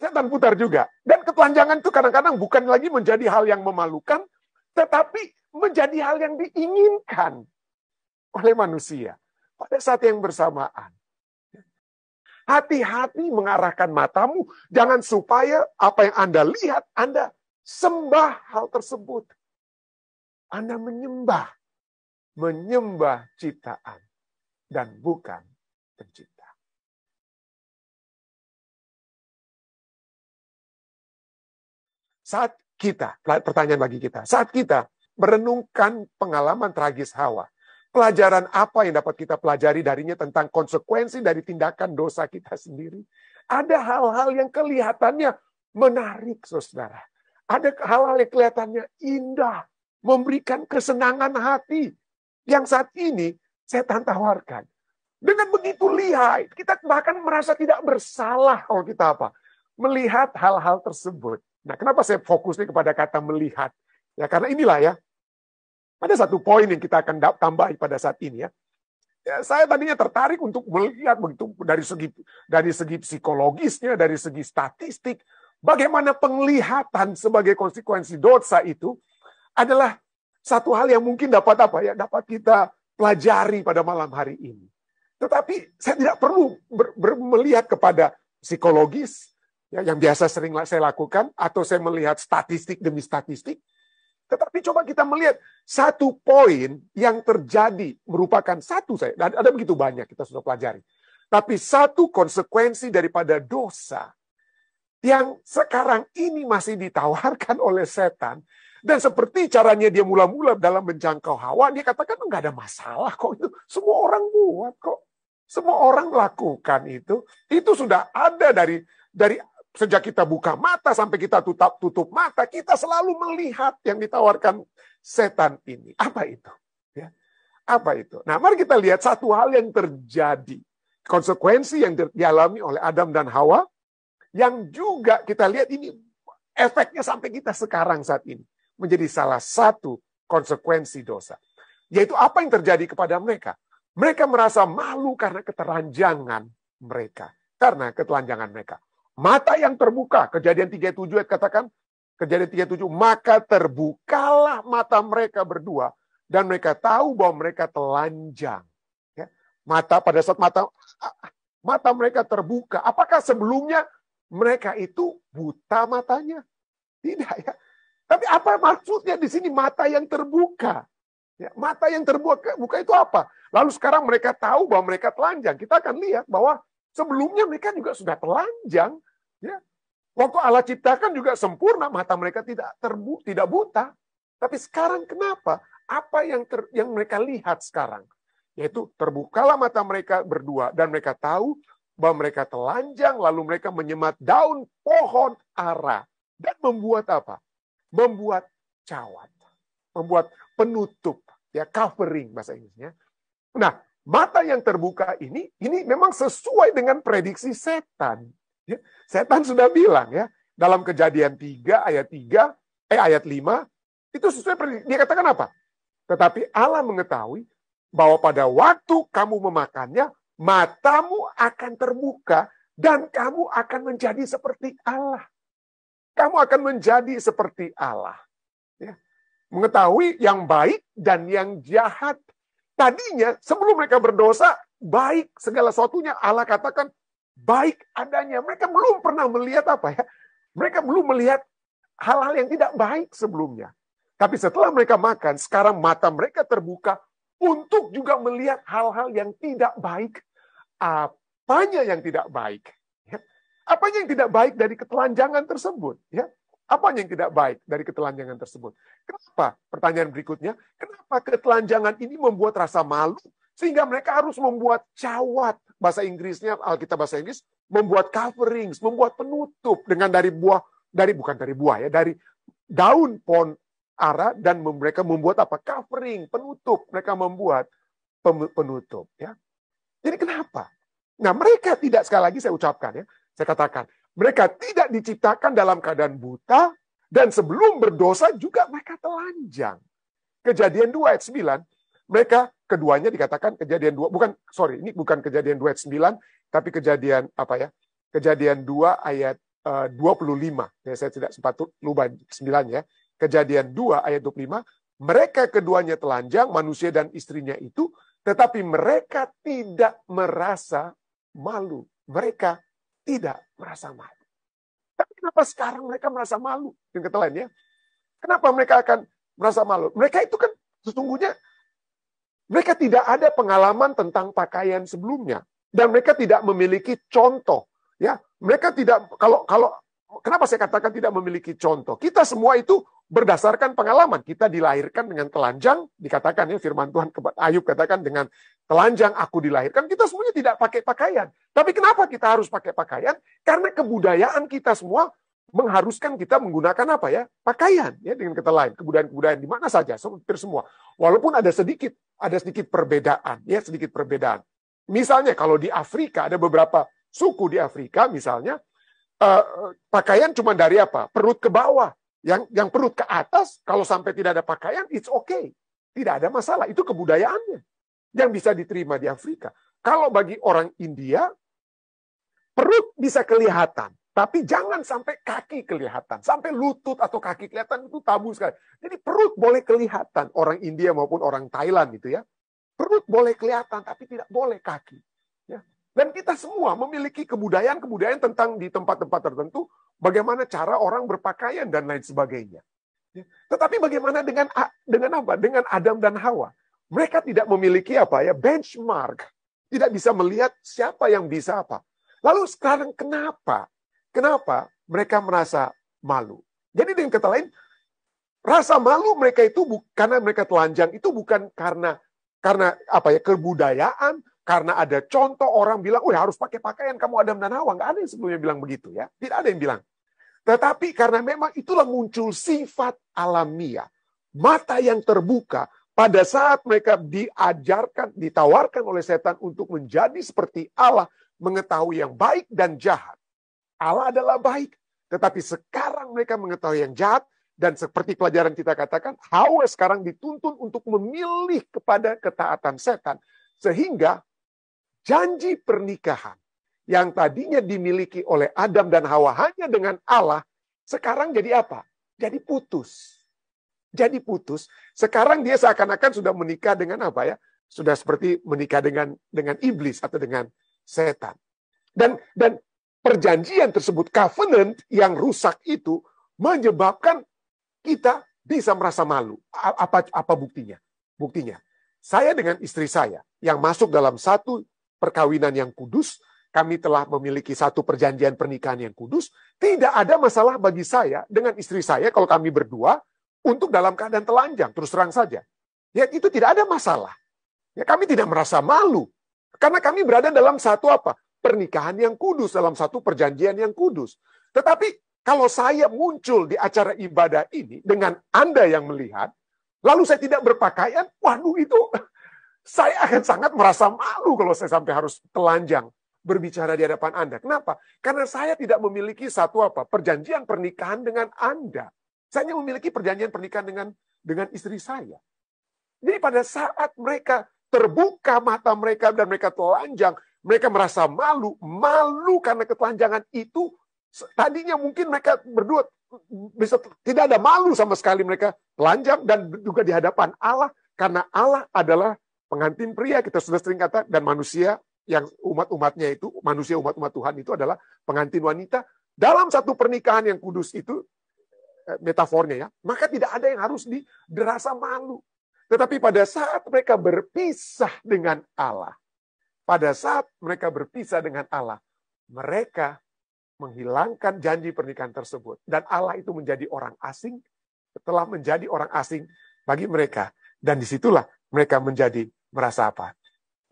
setan putar juga. Dan ketelanjangan itu kadang-kadang bukan lagi menjadi hal yang memalukan, tetapi menjadi hal yang diinginkan oleh manusia pada saat yang bersamaan. Hati-hati mengarahkan matamu, jangan supaya apa yang Anda lihat, Anda sembah hal tersebut. Anda menyembah, menyembah ciptaan dan bukan pencipta. Saat kita, pertanyaan bagi kita, saat kita merenungkan pengalaman tragis Hawa, pelajaran apa yang dapat kita pelajari darinya tentang konsekuensi dari tindakan dosa kita sendiri? Ada hal-hal yang kelihatannya menarik, saudara. Ada hal-hal yang kelihatannya indah, memberikan kesenangan hati yang saat ini saya tawarkan. Dengan begitu lihai, kita bahkan merasa tidak bersalah kalau kita apa? Melihat hal-hal tersebut. Nah, kenapa saya fokusnya kepada kata melihat? Ya, karena inilah ya. Ada satu poin yang kita akan tambah pada saat ini ya. ya saya tadinya tertarik untuk melihat begitu dari segi dari segi psikologisnya, dari segi statistik, bagaimana penglihatan sebagai konsekuensi dosa itu adalah satu hal yang mungkin dapat apa ya, dapat kita pelajari pada malam hari ini. Tetapi saya tidak perlu ber, ber, melihat kepada psikologis, ya, yang biasa sering saya lakukan, atau saya melihat statistik demi statistik. Tetapi coba kita melihat satu poin yang terjadi merupakan satu saya. Dan ada begitu banyak kita sudah pelajari. Tapi satu konsekuensi daripada dosa yang sekarang ini masih ditawarkan oleh setan. Dan seperti caranya dia mula-mula dalam menjangkau hawa, dia katakan enggak oh, ada masalah kok itu. Semua orang buat kok. Semua orang lakukan itu. Itu sudah ada dari dari sejak kita buka mata sampai kita tutup, tutup mata, kita selalu melihat yang ditawarkan setan ini. Apa itu? Ya. Apa itu? Nah, mari kita lihat satu hal yang terjadi. Konsekuensi yang dialami oleh Adam dan Hawa, yang juga kita lihat ini efeknya sampai kita sekarang saat ini. Menjadi salah satu konsekuensi dosa. Yaitu apa yang terjadi kepada mereka. Mereka merasa malu karena keteranjangan mereka. Karena ketelanjangan mereka Mata yang terbuka, kejadian 37 ayat katakan, kejadian 37, maka terbukalah mata mereka berdua dan mereka tahu bahwa mereka telanjang. Ya. Mata pada saat mata mata mereka terbuka. Apakah sebelumnya mereka itu buta matanya? Tidak ya. Tapi apa maksudnya di sini mata yang terbuka? Ya, mata yang terbuka buka itu apa? Lalu sekarang mereka tahu bahwa mereka telanjang. Kita akan lihat bahwa Sebelumnya mereka juga sudah telanjang, ya. Waktu Allah ciptakan juga sempurna, mata mereka tidak terbu tidak buta. Tapi sekarang kenapa? Apa yang ter yang mereka lihat sekarang? Yaitu terbukalah mata mereka berdua dan mereka tahu bahwa mereka telanjang lalu mereka menyemat daun pohon ara dan membuat apa? Membuat cawat, membuat penutup, ya covering bahasa Inggrisnya. Nah, mata yang terbuka ini, ini memang sesuai dengan prediksi setan. Ya, setan sudah bilang ya, dalam kejadian 3 ayat 3, eh ayat 5, itu sesuai prediksi. Dia katakan apa? Tetapi Allah mengetahui bahwa pada waktu kamu memakannya, matamu akan terbuka dan kamu akan menjadi seperti Allah. Kamu akan menjadi seperti Allah. Ya. Mengetahui yang baik dan yang jahat Tadinya sebelum mereka berdosa, baik segala sesuatunya Allah katakan baik adanya. Mereka belum pernah melihat apa ya? Mereka belum melihat hal-hal yang tidak baik sebelumnya. Tapi setelah mereka makan, sekarang mata mereka terbuka untuk juga melihat hal-hal yang tidak baik. Apanya yang tidak baik? Ya. Apanya yang tidak baik dari ketelanjangan tersebut? Ya. Apa yang tidak baik dari ketelanjangan tersebut? Kenapa? Pertanyaan berikutnya, kenapa ketelanjangan ini membuat rasa malu sehingga mereka harus membuat cawat bahasa Inggrisnya Alkitab bahasa Inggris membuat coverings, membuat penutup dengan dari buah dari bukan dari buah ya, dari daun pohon ara dan mereka membuat apa? covering, penutup. Mereka membuat penutup ya. Jadi kenapa? Nah, mereka tidak sekali lagi saya ucapkan ya. Saya katakan, mereka tidak diciptakan dalam keadaan buta dan sebelum berdosa juga mereka telanjang. Kejadian 2 ayat 9, mereka keduanya dikatakan kejadian 2, bukan sorry, ini bukan kejadian 2 ayat 9, tapi kejadian apa ya? Kejadian 2 ayat eh, uh, 25. Ya, saya tidak sempat lupa 9 ya. Kejadian 2 ayat 25, mereka keduanya telanjang, manusia dan istrinya itu, tetapi mereka tidak merasa malu. Mereka tidak merasa malu. Tapi kenapa sekarang mereka merasa malu? kata lain ya. Kenapa mereka akan merasa malu? Mereka itu kan sesungguhnya mereka tidak ada pengalaman tentang pakaian sebelumnya dan mereka tidak memiliki contoh ya mereka tidak kalau kalau kenapa saya katakan tidak memiliki contoh? Kita semua itu berdasarkan pengalaman. Kita dilahirkan dengan telanjang, dikatakan ya firman Tuhan kepada Ayub katakan dengan telanjang aku dilahirkan. Kita semuanya tidak pakai pakaian. Tapi kenapa kita harus pakai pakaian? Karena kebudayaan kita semua mengharuskan kita menggunakan apa ya pakaian ya dengan kata lain kebudayaan-kebudayaan di mana saja hampir semua walaupun ada sedikit ada sedikit perbedaan ya sedikit perbedaan misalnya kalau di Afrika ada beberapa suku di Afrika misalnya Eh, pakaian cuma dari apa? Perut ke bawah. Yang yang perut ke atas kalau sampai tidak ada pakaian it's okay. Tidak ada masalah, itu kebudayaannya yang bisa diterima di Afrika. Kalau bagi orang India perut bisa kelihatan, tapi jangan sampai kaki kelihatan, sampai lutut atau kaki kelihatan itu tabu sekali. Jadi perut boleh kelihatan orang India maupun orang Thailand gitu ya. Perut boleh kelihatan tapi tidak boleh kaki. Dan kita semua memiliki kebudayaan-kebudayaan tentang di tempat-tempat tertentu, bagaimana cara orang berpakaian dan lain sebagainya. Ya, tetapi bagaimana dengan dengan apa? Dengan Adam dan Hawa. Mereka tidak memiliki apa ya benchmark. Tidak bisa melihat siapa yang bisa apa. Lalu sekarang kenapa? Kenapa mereka merasa malu? Jadi dengan kata lain, rasa malu mereka itu bukan karena mereka telanjang itu bukan karena karena apa ya kebudayaan karena ada contoh orang bilang, oh harus pakai pakaian kamu Adam dan Hawa. Nggak ada yang sebelumnya bilang begitu ya. Tidak ada yang bilang. Tetapi karena memang itulah muncul sifat alamiah. Mata yang terbuka pada saat mereka diajarkan, ditawarkan oleh setan untuk menjadi seperti Allah, mengetahui yang baik dan jahat. Allah adalah baik, tetapi sekarang mereka mengetahui yang jahat, dan seperti pelajaran kita katakan, Hawa sekarang dituntun untuk memilih kepada ketaatan setan. Sehingga janji pernikahan yang tadinya dimiliki oleh Adam dan Hawa hanya dengan Allah, sekarang jadi apa? Jadi putus. Jadi putus. Sekarang dia seakan-akan sudah menikah dengan apa ya? Sudah seperti menikah dengan dengan iblis atau dengan setan. Dan dan perjanjian tersebut covenant yang rusak itu menyebabkan kita bisa merasa malu. Apa apa buktinya? Buktinya saya dengan istri saya yang masuk dalam satu perkawinan yang kudus, kami telah memiliki satu perjanjian pernikahan yang kudus, tidak ada masalah bagi saya dengan istri saya kalau kami berdua untuk dalam keadaan telanjang, terus terang saja. Ya itu tidak ada masalah. Ya kami tidak merasa malu karena kami berada dalam satu apa? pernikahan yang kudus, dalam satu perjanjian yang kudus. Tetapi kalau saya muncul di acara ibadah ini dengan Anda yang melihat, lalu saya tidak berpakaian, waduh itu saya akan sangat merasa malu kalau saya sampai harus telanjang berbicara di hadapan Anda. Kenapa? Karena saya tidak memiliki satu apa perjanjian pernikahan dengan Anda. Saya hanya memiliki perjanjian pernikahan dengan dengan istri saya. Jadi pada saat mereka terbuka mata mereka dan mereka telanjang, mereka merasa malu, malu karena ketelanjangan itu tadinya mungkin mereka berdua bisa tidak ada malu sama sekali mereka telanjang dan juga di hadapan Allah karena Allah adalah pengantin pria kita sudah sering kata dan manusia yang umat-umatnya itu manusia umat-umat Tuhan itu adalah pengantin wanita dalam satu pernikahan yang kudus itu eh, metafornya ya maka tidak ada yang harus dirasa malu tetapi pada saat mereka berpisah dengan Allah pada saat mereka berpisah dengan Allah mereka menghilangkan janji pernikahan tersebut dan Allah itu menjadi orang asing telah menjadi orang asing bagi mereka dan disitulah mereka menjadi merasa apa?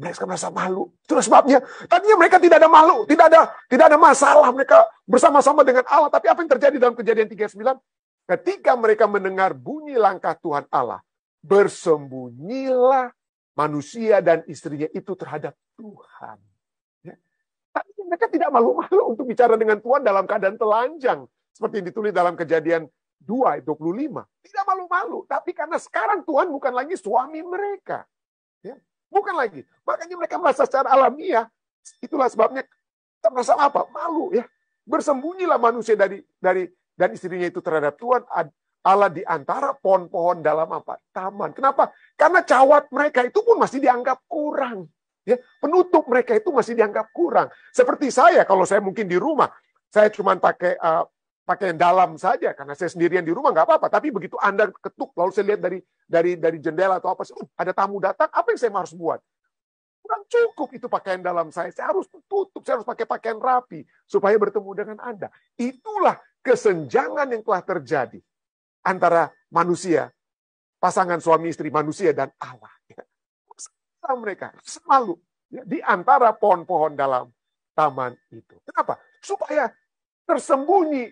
Mereka merasa malu. Itulah sebabnya tadinya mereka tidak ada malu, tidak ada tidak ada masalah mereka bersama-sama dengan Allah. Tapi apa yang terjadi dalam kejadian 39? Ketika mereka mendengar bunyi langkah Tuhan Allah, bersembunyilah manusia dan istrinya itu terhadap Tuhan. Ya. Tapi mereka tidak malu-malu untuk bicara dengan Tuhan dalam keadaan telanjang. Seperti yang ditulis dalam kejadian 2, 25. Tidak malu-malu. Tapi karena sekarang Tuhan bukan lagi suami mereka. Ya. Bukan lagi. Makanya mereka merasa secara alamiah. Itulah sebabnya kita merasa apa? Malu ya. Bersembunyilah manusia dari dari dan istrinya itu terhadap Tuhan Allah di antara pohon-pohon dalam apa? Taman. Kenapa? Karena cawat mereka itu pun masih dianggap kurang. Ya, penutup mereka itu masih dianggap kurang. Seperti saya, kalau saya mungkin di rumah, saya cuma pakai uh, pakaian dalam saja karena saya sendirian di rumah nggak apa-apa tapi begitu anda ketuk lalu saya lihat dari dari dari jendela atau apa sih oh, ada tamu datang apa yang saya harus buat kurang cukup itu pakaian dalam saya saya harus tutup saya harus pakai pakaian rapi supaya bertemu dengan anda itulah kesenjangan yang telah terjadi antara manusia pasangan suami istri manusia dan Allah ya. mereka selalu ya, di antara pohon-pohon dalam taman itu kenapa supaya tersembunyi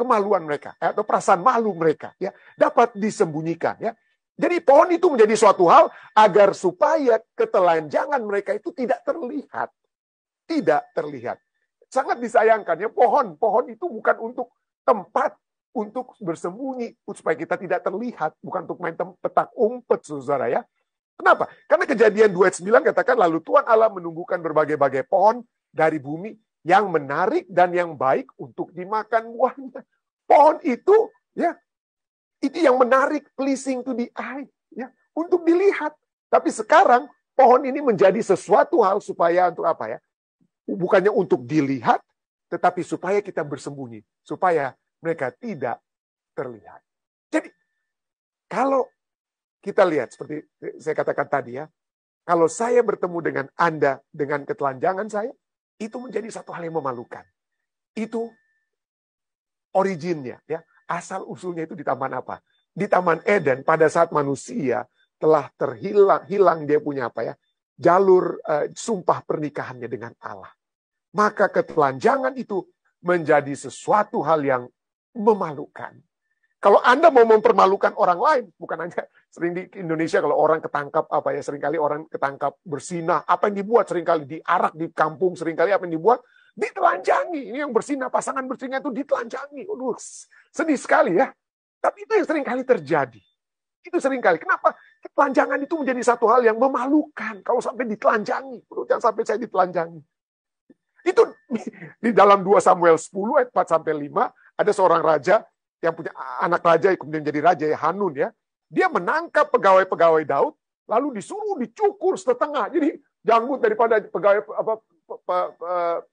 kemaluan mereka eh, atau perasaan malu mereka ya dapat disembunyikan ya. Jadi pohon itu menjadi suatu hal agar supaya ketelanjangan mereka itu tidak terlihat. Tidak terlihat. Sangat disayangkan ya pohon, pohon itu bukan untuk tempat untuk bersembunyi supaya kita tidak terlihat, bukan untuk main petak umpet Saudara ya. Kenapa? Karena kejadian 29 katakan lalu Tuhan Allah menumbuhkan berbagai-bagai pohon dari bumi yang menarik dan yang baik untuk dimakan buahnya. Pohon itu ya itu yang menarik, pleasing to the eye, ya, untuk dilihat. Tapi sekarang pohon ini menjadi sesuatu hal supaya untuk apa ya? Bukannya untuk dilihat, tetapi supaya kita bersembunyi, supaya mereka tidak terlihat. Jadi kalau kita lihat seperti saya katakan tadi ya, kalau saya bertemu dengan Anda dengan ketelanjangan saya, itu menjadi satu hal yang memalukan. Itu originnya, ya asal usulnya itu di taman apa? Di taman Eden pada saat manusia telah terhilang, hilang dia punya apa ya? Jalur uh, sumpah pernikahannya dengan Allah. Maka ketelanjangan itu menjadi sesuatu hal yang memalukan. Kalau Anda mau mempermalukan orang lain, bukan hanya sering di Indonesia kalau orang ketangkap apa ya, seringkali orang ketangkap bersinah, apa yang dibuat seringkali diarak di kampung, seringkali apa yang dibuat ditelanjangi. Ini yang bersinah, pasangan bersinah itu ditelanjangi. Aduh, sedih sekali ya. Tapi itu yang seringkali terjadi. Itu seringkali. Kenapa? Telanjangan itu menjadi satu hal yang memalukan. Kalau sampai ditelanjangi. Jangan sampai saya ditelanjangi. Itu di dalam 2 Samuel 10 ayat 4 sampai 5 ada seorang raja yang punya anak raja kemudian jadi raja ya Hanun ya. Dia menangkap pegawai-pegawai Daud lalu disuruh dicukur setengah. Jadi janggut daripada pegawai apa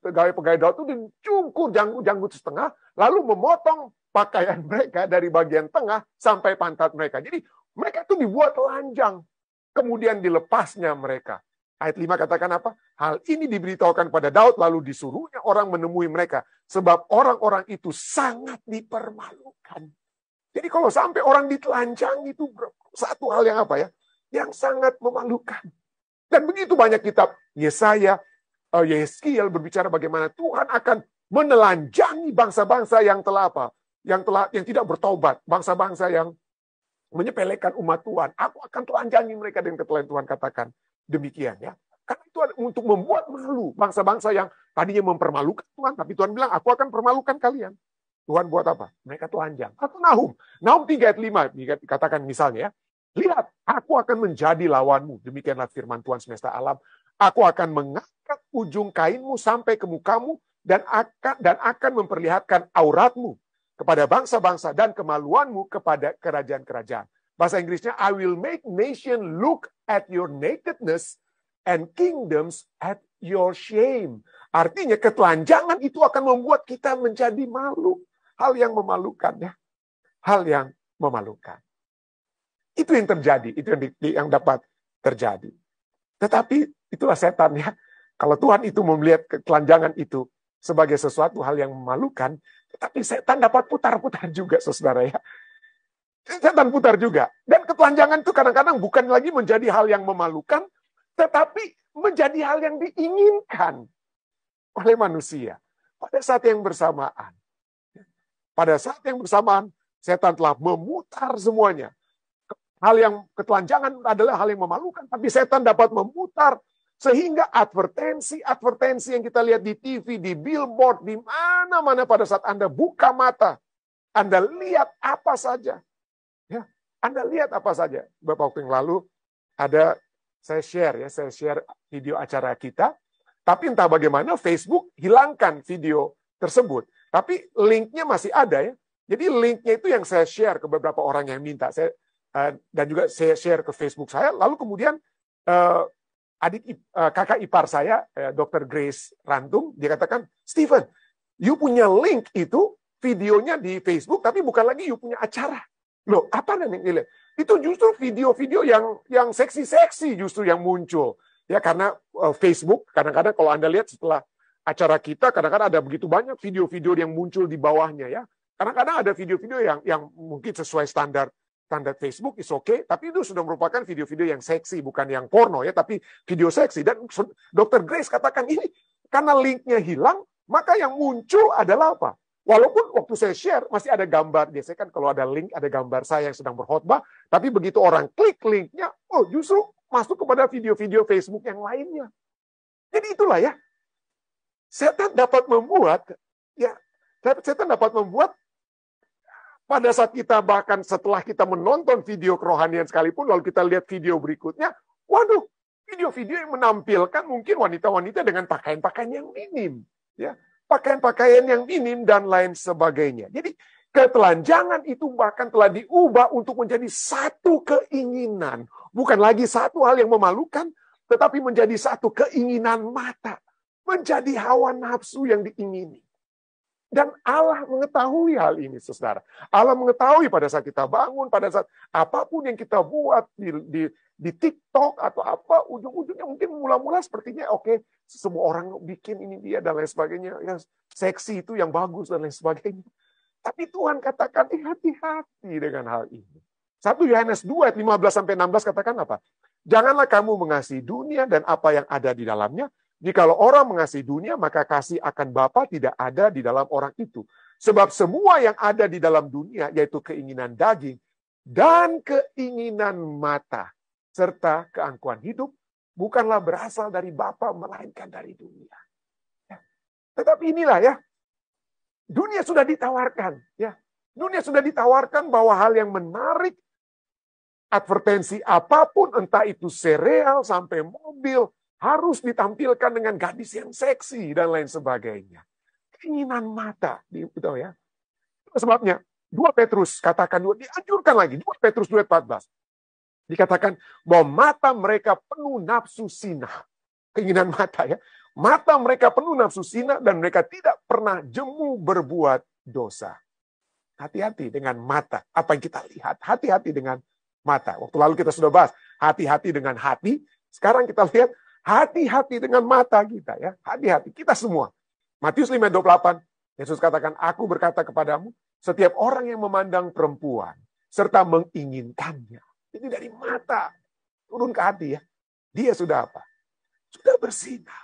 pegawai-pegawai Daud itu dicukur janggut-janggut setengah lalu memotong pakaian mereka dari bagian tengah sampai pantat mereka. Jadi mereka itu dibuat telanjang kemudian dilepasnya mereka. Ayat 5 katakan apa? Hal ini diberitahukan pada Daud lalu disuruhnya orang menemui mereka. Sebab orang-orang itu sangat dipermalukan. Jadi kalau sampai orang ditelanjang itu satu hal yang apa ya? Yang sangat memalukan. Dan begitu banyak kitab Yesaya, eh, Yeskiel berbicara bagaimana Tuhan akan menelanjangi bangsa-bangsa yang telah apa? Yang telah yang tidak bertobat, bangsa-bangsa yang menyepelekan umat Tuhan. Aku akan telanjangi mereka dengan ketelan Tuhan katakan demikian ya. Karena itu untuk membuat malu bangsa-bangsa yang tadinya mempermalukan Tuhan, tapi Tuhan bilang, aku akan permalukan kalian. Tuhan buat apa? Mereka Tuhan jam. Atau Nahum. Nahum 3 ayat 5, dikatakan misalnya ya, Lihat, aku akan menjadi lawanmu. Demikianlah firman Tuhan semesta alam. Aku akan mengangkat ujung kainmu sampai ke mukamu dan akan dan akan memperlihatkan auratmu kepada bangsa-bangsa dan kemaluanmu kepada kerajaan-kerajaan. Bahasa Inggrisnya, I will make nation look at your nakedness and kingdoms at your shame. Artinya ketelanjangan itu akan membuat kita menjadi malu. Hal yang memalukan ya. Hal yang memalukan. Itu yang terjadi, itu yang, di, yang dapat terjadi. Tetapi itulah setan ya. Kalau Tuhan itu melihat ketelanjangan itu sebagai sesuatu hal yang memalukan, tetapi setan dapat putar-putar juga, saudara ya setan putar juga. Dan ketelanjangan itu kadang-kadang bukan lagi menjadi hal yang memalukan, tetapi menjadi hal yang diinginkan oleh manusia pada saat yang bersamaan. Pada saat yang bersamaan, setan telah memutar semuanya. Hal yang ketelanjangan adalah hal yang memalukan, tapi setan dapat memutar sehingga advertensi-advertensi yang kita lihat di TV, di billboard, di mana-mana pada saat Anda buka mata, Anda lihat apa saja, anda lihat apa saja. Beberapa waktu yang lalu ada saya share ya, saya share video acara kita. Tapi entah bagaimana Facebook hilangkan video tersebut. Tapi linknya masih ada ya. Jadi linknya itu yang saya share ke beberapa orang yang minta. Saya eh, dan juga saya share ke Facebook saya. Lalu kemudian eh, adik eh, kakak ipar saya, Dr. Grace Rantum, dia katakan, Stephen, you punya link itu videonya di Facebook, tapi bukan lagi you punya acara. Loh, apa yang nilai? Itu justru video-video yang yang seksi-seksi justru yang muncul. Ya karena uh, Facebook kadang-kadang kalau Anda lihat setelah acara kita kadang-kadang ada begitu banyak video-video yang muncul di bawahnya ya. Kadang-kadang ada video-video yang yang mungkin sesuai standar standar Facebook is okay, tapi itu sudah merupakan video-video yang seksi, bukan yang porno ya, tapi video seksi. Dan Dr. Grace katakan ini karena linknya hilang, maka yang muncul adalah apa? Walaupun waktu saya share masih ada gambar, biasanya kan kalau ada link ada gambar saya yang sedang berkhotbah, tapi begitu orang klik linknya, oh justru masuk kepada video-video Facebook yang lainnya. Jadi itulah ya, setan dapat membuat ya setan dapat membuat pada saat kita bahkan setelah kita menonton video kerohanian sekalipun lalu kita lihat video berikutnya, waduh, video-video yang menampilkan mungkin wanita-wanita dengan pakaian-pakaian yang minim, ya pakaian-pakaian yang minim, dan lain sebagainya. Jadi ketelanjangan itu bahkan telah diubah untuk menjadi satu keinginan. Bukan lagi satu hal yang memalukan, tetapi menjadi satu keinginan mata. Menjadi hawa nafsu yang diingini. Dan Allah mengetahui hal ini, saudara. Allah mengetahui pada saat kita bangun, pada saat apapun yang kita buat di, di di TikTok atau apa, ujung-ujungnya mungkin mula-mula sepertinya oke, okay, semua orang bikin ini dia dan lain sebagainya, yang seksi itu yang bagus dan lain sebagainya. Tapi Tuhan katakan, eh, hati-hati dengan hal ini. satu Yohanes 2 ayat 15 sampai 16 katakan apa? Janganlah kamu mengasihi dunia dan apa yang ada di dalamnya. Jikalau orang mengasihi dunia, maka kasih akan Bapa tidak ada di dalam orang itu. Sebab semua yang ada di dalam dunia, yaitu keinginan daging dan keinginan mata, serta keangkuhan hidup bukanlah berasal dari Bapa melainkan dari dunia. Ya. Tetapi inilah ya, dunia sudah ditawarkan ya. Dunia sudah ditawarkan bahwa hal yang menarik advertensi apapun entah itu sereal sampai mobil harus ditampilkan dengan gadis yang seksi dan lain sebagainya. Keinginan mata, gitu ya. Sebabnya dua Petrus katakan dua dianjurkan lagi dua Petrus dua belas. Dikatakan bahwa mata mereka penuh nafsu sinah. Keinginan mata ya. Mata mereka penuh nafsu sinah dan mereka tidak pernah jemu berbuat dosa. Hati-hati dengan mata. Apa yang kita lihat. Hati-hati dengan mata. Waktu lalu kita sudah bahas. Hati-hati dengan hati. Sekarang kita lihat. Hati-hati dengan mata kita ya. Hati-hati. Kita semua. Matius 5:28 Yesus katakan, "Aku berkata kepadamu, setiap orang yang memandang perempuan serta menginginkannya jadi dari mata turun ke hati ya. Dia sudah apa? Sudah bersinar.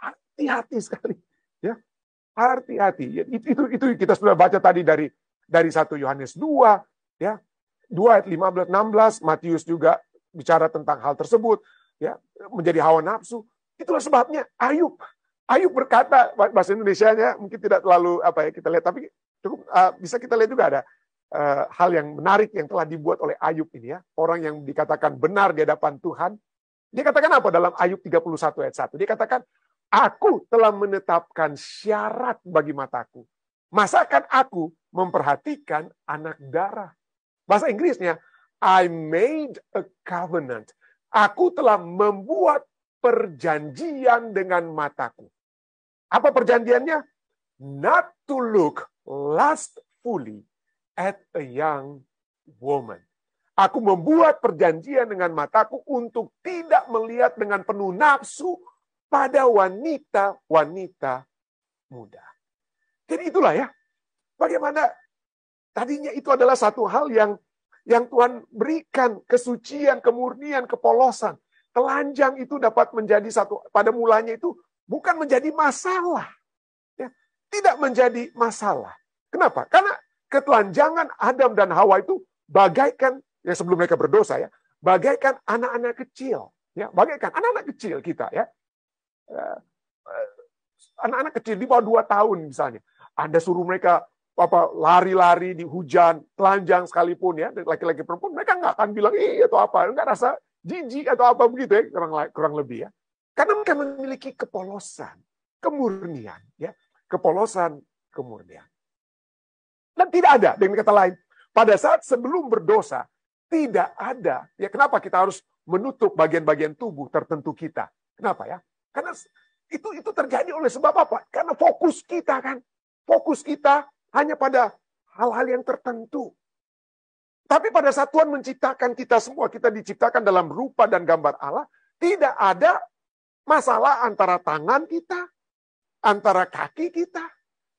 Hati-hati sekali. Ya. Hati-hati. Ya, itu, itu, itu kita sudah baca tadi dari dari 1 Yohanes 2 ya. 2 ayat 15 16 Matius juga bicara tentang hal tersebut ya menjadi hawa nafsu itulah sebabnya Ayub Ayub berkata bahasa Indonesia-nya mungkin tidak terlalu apa ya kita lihat tapi cukup uh, bisa kita lihat juga ada Eh, hal yang menarik yang telah dibuat oleh Ayub ini ya. Orang yang dikatakan benar di hadapan Tuhan. Dia katakan apa dalam Ayub 31 ayat 1? Dia katakan, Aku telah menetapkan syarat bagi mataku. Masakan aku memperhatikan anak darah. Bahasa Inggrisnya, I made a covenant. Aku telah membuat perjanjian dengan mataku. Apa perjanjiannya? Not to look lustfully at a young woman. Aku membuat perjanjian dengan mataku untuk tidak melihat dengan penuh nafsu pada wanita-wanita muda. Jadi itulah ya, bagaimana tadinya itu adalah satu hal yang yang Tuhan berikan kesucian, kemurnian, kepolosan. Telanjang itu dapat menjadi satu pada mulanya itu bukan menjadi masalah. Ya, tidak menjadi masalah. Kenapa? Karena ketelanjangan Adam dan Hawa itu bagaikan yang sebelum mereka berdosa ya, bagaikan anak-anak kecil ya, bagaikan anak-anak kecil kita ya. Eh, eh, anak-anak kecil di bawah dua tahun misalnya. Anda suruh mereka apa lari-lari di hujan, telanjang sekalipun ya, laki-laki perempuan mereka nggak akan bilang ih atau apa, nggak rasa jijik atau apa begitu ya kurang kurang lebih ya. Karena mereka memiliki kepolosan, kemurnian ya, kepolosan, kemurnian. Dan tidak ada dengan kata lain. Pada saat sebelum berdosa, tidak ada. Ya kenapa kita harus menutup bagian-bagian tubuh tertentu kita? Kenapa ya? Karena itu itu terjadi oleh sebab apa? Karena fokus kita kan. Fokus kita hanya pada hal-hal yang tertentu. Tapi pada saat Tuhan menciptakan kita semua, kita diciptakan dalam rupa dan gambar Allah, tidak ada masalah antara tangan kita, antara kaki kita,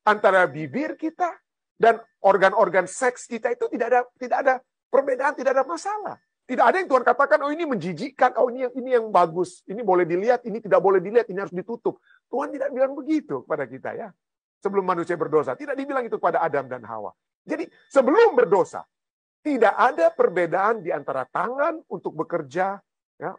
antara bibir kita, dan organ-organ seks kita itu tidak ada tidak ada perbedaan, tidak ada masalah. Tidak ada yang Tuhan katakan, oh ini menjijikkan, oh ini yang ini yang bagus, ini boleh dilihat, ini tidak boleh dilihat, ini harus ditutup. Tuhan tidak bilang begitu kepada kita ya. Sebelum manusia berdosa, tidak dibilang itu kepada Adam dan Hawa. Jadi sebelum berdosa, tidak ada perbedaan di antara tangan untuk bekerja, ya,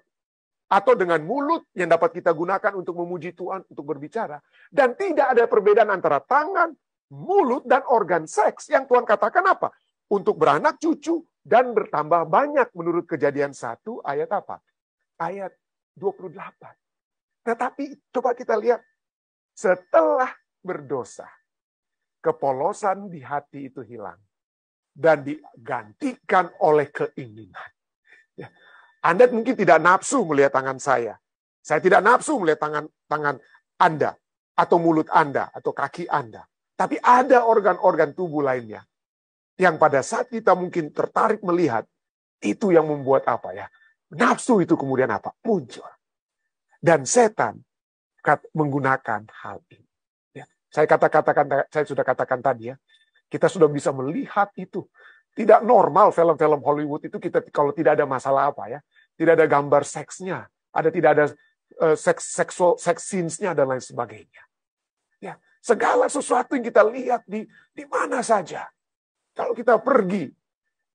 atau dengan mulut yang dapat kita gunakan untuk memuji Tuhan, untuk berbicara. Dan tidak ada perbedaan antara tangan, mulut dan organ seks. Yang Tuhan katakan apa? Untuk beranak cucu dan bertambah banyak menurut kejadian satu ayat apa? Ayat 28. Tetapi coba kita lihat. Setelah berdosa, kepolosan di hati itu hilang. Dan digantikan oleh keinginan. Ya, Anda mungkin tidak nafsu melihat tangan saya. Saya tidak nafsu melihat tangan tangan Anda atau mulut Anda atau kaki Anda. Tapi ada organ-organ tubuh lainnya yang pada saat kita mungkin tertarik melihat, itu yang membuat apa ya? Nafsu itu kemudian apa? Muncul. Dan setan menggunakan hal ini. Ya. Saya kata-katakan, saya sudah katakan tadi ya, kita sudah bisa melihat itu. Tidak normal film-film Hollywood itu kita kalau tidak ada masalah apa ya, tidak ada gambar seksnya, ada tidak ada uh, seks seksual seks scenes-nya dan lain sebagainya. Segala sesuatu yang kita lihat di di mana saja. Kalau kita pergi,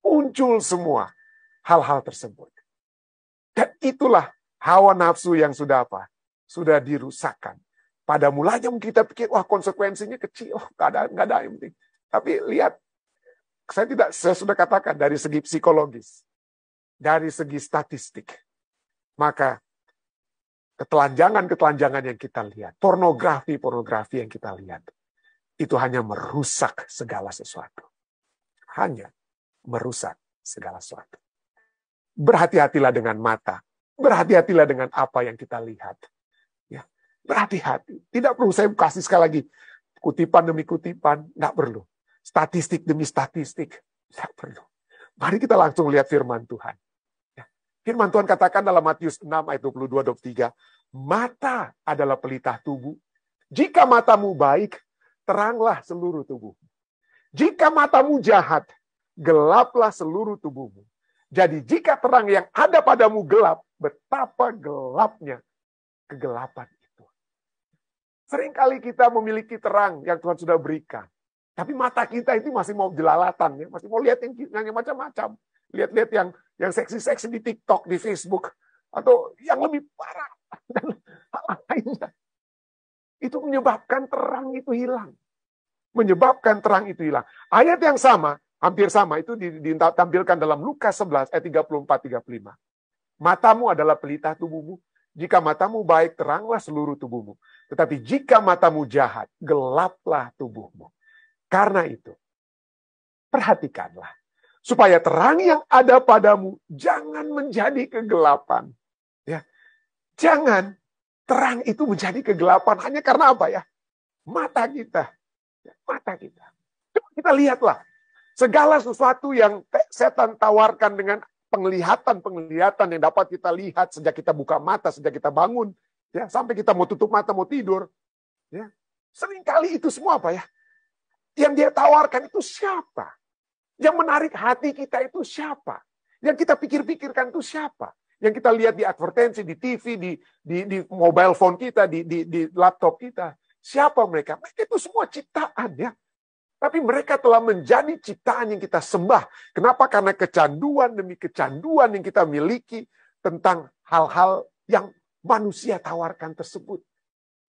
muncul semua hal-hal tersebut. Dan itulah hawa nafsu yang sudah apa? Sudah dirusakkan. Pada mulanya kita pikir, wah konsekuensinya kecil, oh, gak ada, gak ada yang penting. Tapi lihat, saya tidak, saya sudah katakan dari segi psikologis, dari segi statistik, maka ketelanjangan-ketelanjangan yang kita lihat, pornografi-pornografi yang kita lihat, itu hanya merusak segala sesuatu. Hanya merusak segala sesuatu. Berhati-hatilah dengan mata, berhati-hatilah dengan apa yang kita lihat. Ya, berhati-hati. Tidak perlu saya kasih sekali lagi kutipan demi kutipan, tidak perlu. Statistik demi statistik, tidak perlu. Mari kita langsung lihat firman Tuhan. Firman Tuhan katakan dalam Matius 6 ayat 22 23, mata adalah pelita tubuh. Jika matamu baik, teranglah seluruh tubuh. Jika matamu jahat, gelaplah seluruh tubuhmu. Jadi jika terang yang ada padamu gelap, betapa gelapnya kegelapan itu. Seringkali kita memiliki terang yang Tuhan sudah berikan. Tapi mata kita itu masih mau jelalatan, ya. masih mau lihat yang macam-macam. Lihat-lihat yang yang seksi-seksi di TikTok, di Facebook, atau yang lebih parah dan hal lainnya. Itu menyebabkan terang itu hilang. Menyebabkan terang itu hilang. Ayat yang sama, hampir sama, itu ditampilkan dalam Lukas 11, ayat 34-35. Matamu adalah pelita tubuhmu. Jika matamu baik, teranglah seluruh tubuhmu. Tetapi jika matamu jahat, gelaplah tubuhmu. Karena itu, perhatikanlah supaya terang yang ada padamu jangan menjadi kegelapan. Ya. Jangan terang itu menjadi kegelapan hanya karena apa ya? Mata kita. Ya, mata kita. Coba kita lihatlah. Segala sesuatu yang setan tawarkan dengan penglihatan-penglihatan yang dapat kita lihat sejak kita buka mata, sejak kita bangun, ya sampai kita mau tutup mata, mau tidur. Ya. Seringkali itu semua apa ya? Yang dia tawarkan itu siapa? Yang menarik hati kita itu siapa? Yang kita pikir-pikirkan itu siapa? Yang kita lihat di advertensi, di TV, di, di, di mobile phone kita, di, di, di laptop kita. Siapa mereka? Mereka itu semua ciptaan ya. Tapi mereka telah menjadi ciptaan yang kita sembah. Kenapa? Karena kecanduan demi kecanduan yang kita miliki tentang hal-hal yang manusia tawarkan tersebut.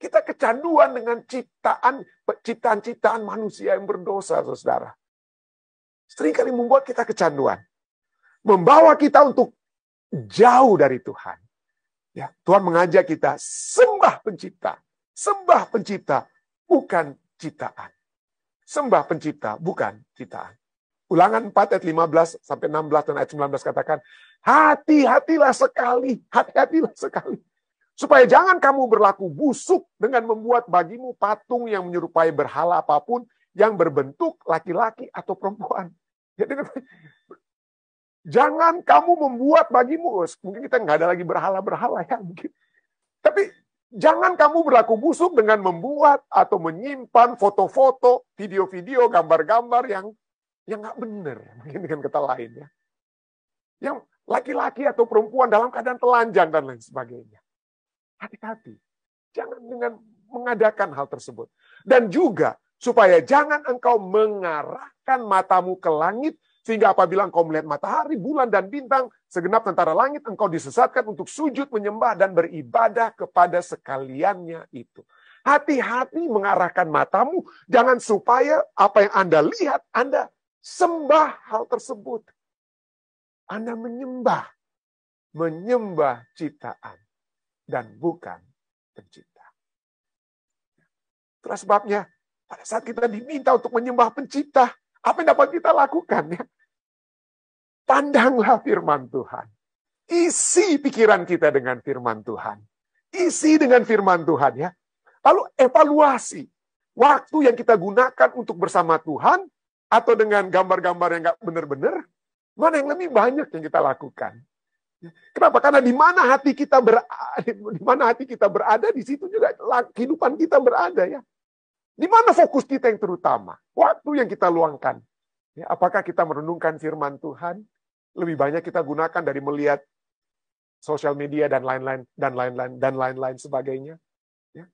Kita kecanduan dengan ciptaan ciptaan-ciptaan manusia yang berdosa, saudara seringkali membuat kita kecanduan. Membawa kita untuk jauh dari Tuhan. Ya, Tuhan mengajak kita sembah pencipta. Sembah pencipta bukan ciptaan. Sembah pencipta bukan ciptaan. Ulangan 4 ayat 15 sampai 16 dan ayat 19 katakan, hati-hatilah sekali, hati-hatilah sekali. Supaya jangan kamu berlaku busuk dengan membuat bagimu patung yang menyerupai berhala apapun yang berbentuk laki-laki atau perempuan jadi jangan kamu membuat bagimu, oh, mungkin kita nggak ada lagi berhala-berhala ya mungkin. Tapi jangan kamu berlaku busuk dengan membuat atau menyimpan foto-foto, video-video, gambar-gambar yang yang nggak benar mungkin dengan kata lain ya. Yang laki-laki atau perempuan dalam keadaan telanjang dan lain sebagainya. Hati-hati. Jangan dengan mengadakan hal tersebut. Dan juga Supaya jangan engkau mengarahkan matamu ke langit, sehingga apabila engkau melihat matahari, bulan, dan bintang, segenap tentara langit, engkau disesatkan untuk sujud, menyembah, dan beribadah kepada sekaliannya itu. Hati-hati mengarahkan matamu, jangan supaya apa yang Anda lihat, Anda sembah hal tersebut. Anda menyembah, menyembah ciptaan, dan bukan pencipta. Itulah sebabnya pada saat kita diminta untuk menyembah pencipta, apa yang dapat kita lakukan ya? Pandanglah firman Tuhan. Isi pikiran kita dengan firman Tuhan. Isi dengan firman Tuhan ya. Lalu evaluasi waktu yang kita gunakan untuk bersama Tuhan atau dengan gambar-gambar yang nggak benar-benar, mana yang lebih banyak yang kita lakukan? Kenapa? Karena di mana hati kita berada, di mana hati kita berada, di situ juga kehidupan kita berada ya. Di mana fokus kita yang terutama? Waktu yang kita luangkan. Ya, apakah kita merenungkan firman Tuhan? Lebih banyak kita gunakan dari melihat sosial media dan lain-lain dan lain-lain dan lain-lain sebagainya. Ya.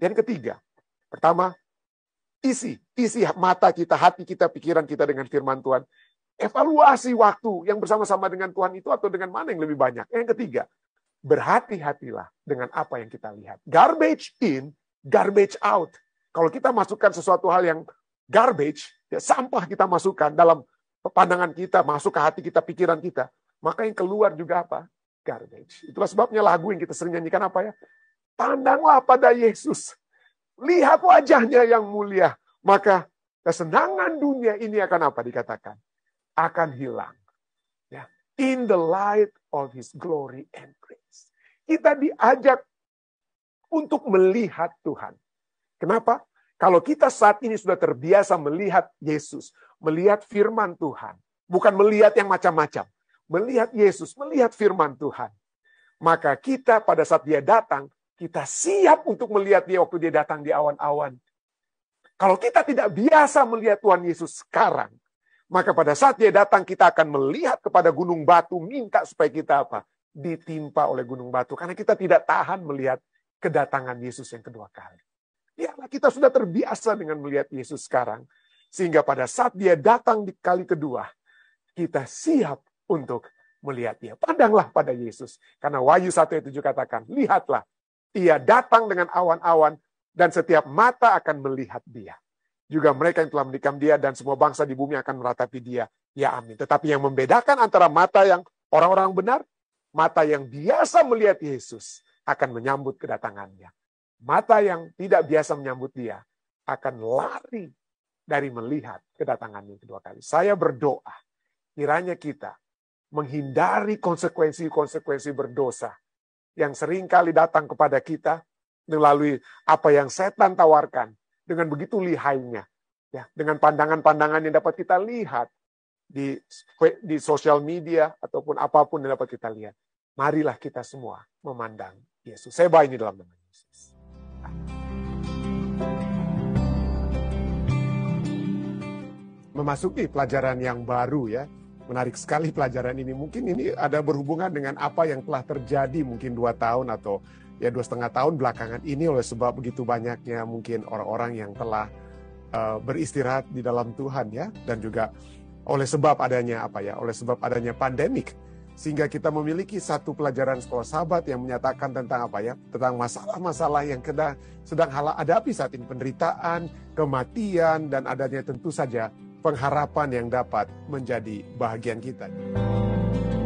Yang ketiga, pertama isi isi mata kita, hati kita, pikiran kita dengan firman Tuhan. Evaluasi waktu yang bersama-sama dengan Tuhan itu atau dengan mana yang lebih banyak. Yang ketiga, berhati-hatilah dengan apa yang kita lihat. Garbage in, garbage out. Kalau kita masukkan sesuatu hal yang garbage, ya sampah kita masukkan dalam pandangan kita, masuk ke hati kita, pikiran kita, maka yang keluar juga apa? Garbage. Itulah sebabnya lagu yang kita sering nyanyikan apa ya? Pandanglah pada Yesus. Lihat wajahnya yang mulia. Maka kesenangan dunia ini akan apa dikatakan? Akan hilang. Ya. In the light of his glory and grace. Kita diajak untuk melihat Tuhan. Kenapa? Kalau kita saat ini sudah terbiasa melihat Yesus, melihat firman Tuhan, bukan melihat yang macam-macam, melihat Yesus, melihat firman Tuhan, maka kita pada saat dia datang, kita siap untuk melihat dia waktu dia datang di awan-awan. Kalau kita tidak biasa melihat Tuhan Yesus sekarang, maka pada saat dia datang kita akan melihat kepada gunung batu, minta supaya kita apa? Ditimpa oleh gunung batu. Karena kita tidak tahan melihat kedatangan Yesus yang kedua kali. Biarlah kita sudah terbiasa dengan melihat Yesus sekarang. Sehingga pada saat dia datang di kali kedua, kita siap untuk melihat dia. Pandanglah pada Yesus. Karena Wahyu 1 ayat 7 katakan, lihatlah, ia datang dengan awan-awan dan setiap mata akan melihat dia. Juga mereka yang telah menikam dia dan semua bangsa di bumi akan meratapi dia. Ya amin. Tetapi yang membedakan antara mata yang orang-orang benar, mata yang biasa melihat Yesus akan menyambut kedatangannya mata yang tidak biasa menyambut dia akan lari dari melihat kedatangan yang kedua kali. Saya berdoa, kiranya kita menghindari konsekuensi-konsekuensi berdosa yang seringkali datang kepada kita melalui apa yang setan tawarkan dengan begitu lihainya. ya Dengan pandangan-pandangan yang dapat kita lihat di, di sosial media ataupun apapun yang dapat kita lihat. Marilah kita semua memandang Yesus. Saya bawa ini dalam nama memasuki pelajaran yang baru ya. Menarik sekali pelajaran ini. Mungkin ini ada berhubungan dengan apa yang telah terjadi mungkin dua tahun atau ya dua setengah tahun belakangan ini oleh sebab begitu banyaknya mungkin orang-orang yang telah uh, beristirahat di dalam Tuhan ya dan juga oleh sebab adanya apa ya oleh sebab adanya pandemik sehingga kita memiliki satu pelajaran sekolah sahabat yang menyatakan tentang apa ya tentang masalah-masalah yang sedang sedang hadapi saat ini penderitaan, kematian dan adanya tentu saja pengharapan yang dapat menjadi bahagian kita.